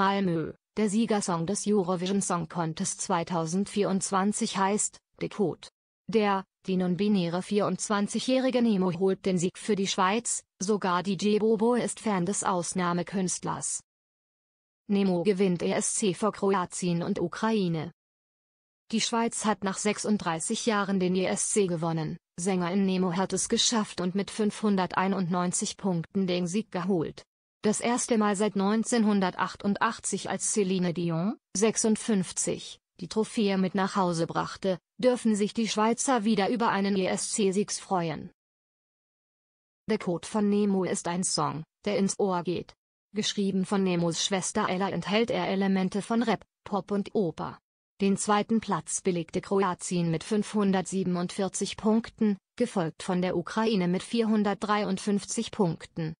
Malmö. Der Siegersong des Eurovision Song Contest 2024 heißt Dekot. Der, die nun-binäre 24-jährige Nemo holt den Sieg für die Schweiz, sogar DJ Bobo ist Fan des Ausnahmekünstlers. Nemo gewinnt ESC vor Kroatien und Ukraine. Die Schweiz hat nach 36 Jahren den ESC gewonnen, Sängerin Nemo hat es geschafft und mit 591 Punkten den Sieg geholt. Das erste Mal seit 1988 als Céline Dion, 56, die Trophäe mit nach Hause brachte, dürfen sich die Schweizer wieder über einen ESC-Sieg freuen. Der Code von Nemo ist ein Song, der ins Ohr geht. Geschrieben von Nemos Schwester Ella enthält er Elemente von Rap, Pop und Oper. Den zweiten Platz belegte Kroatien mit 547 Punkten, gefolgt von der Ukraine mit 453 Punkten.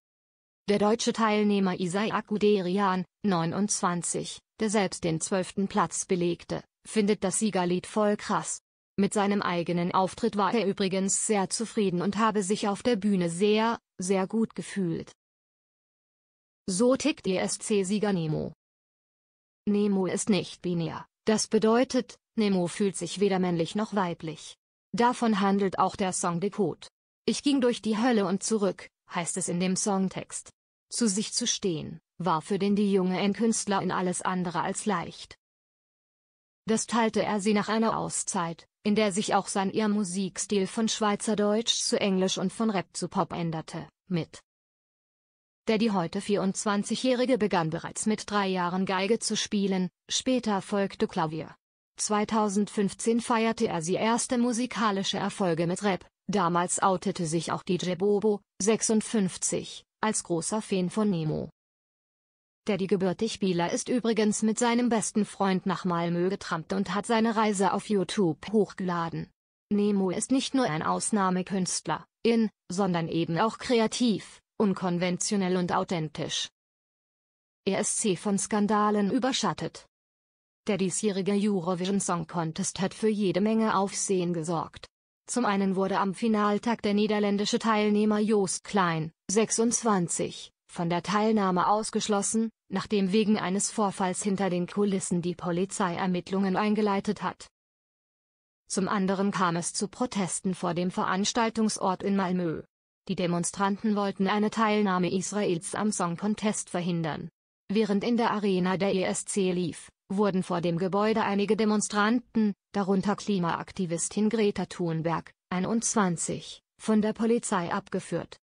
Der deutsche Teilnehmer Isaiah Guderian, 29, der selbst den zwölften Platz belegte, findet das Siegerlied voll krass. Mit seinem eigenen Auftritt war er übrigens sehr zufrieden und habe sich auf der Bühne sehr, sehr gut gefühlt. So tickt ESC-Sieger Nemo. Nemo ist nicht binär, das bedeutet, Nemo fühlt sich weder männlich noch weiblich. Davon handelt auch der Song Dekot. Ich ging durch die Hölle und zurück, heißt es in dem Songtext. Zu sich zu stehen, war für den die junge N-Künstlerin alles andere als leicht. Das teilte er sie nach einer Auszeit, in der sich auch sein ihr Musikstil von Schweizerdeutsch zu Englisch und von Rap zu Pop änderte, mit. Der die heute 24-Jährige begann bereits mit drei Jahren Geige zu spielen, später folgte Klavier. 2015 feierte er sie erste musikalische Erfolge mit Rap, damals outete sich auch DJ Bobo, 56, als großer Fan von Nemo. Der die gebürtig Bieler ist übrigens mit seinem besten Freund nach Malmö getrampt und hat seine Reise auf YouTube hochgeladen. Nemo ist nicht nur ein Ausnahmekünstler, in, sondern eben auch kreativ, unkonventionell und authentisch. Er ist C von Skandalen überschattet. Der diesjährige Eurovision Song Contest hat für jede Menge Aufsehen gesorgt. Zum einen wurde am Finaltag der niederländische Teilnehmer Joost Klein, 26, von der Teilnahme ausgeschlossen, nachdem wegen eines Vorfalls hinter den Kulissen die Polizei Ermittlungen eingeleitet hat. Zum anderen kam es zu Protesten vor dem Veranstaltungsort in Malmö. Die Demonstranten wollten eine Teilnahme Israels am Song Contest verhindern. Während in der Arena der ESC lief, wurden vor dem Gebäude einige Demonstranten, darunter Klimaaktivistin Greta Thunberg, 21, von der Polizei abgeführt.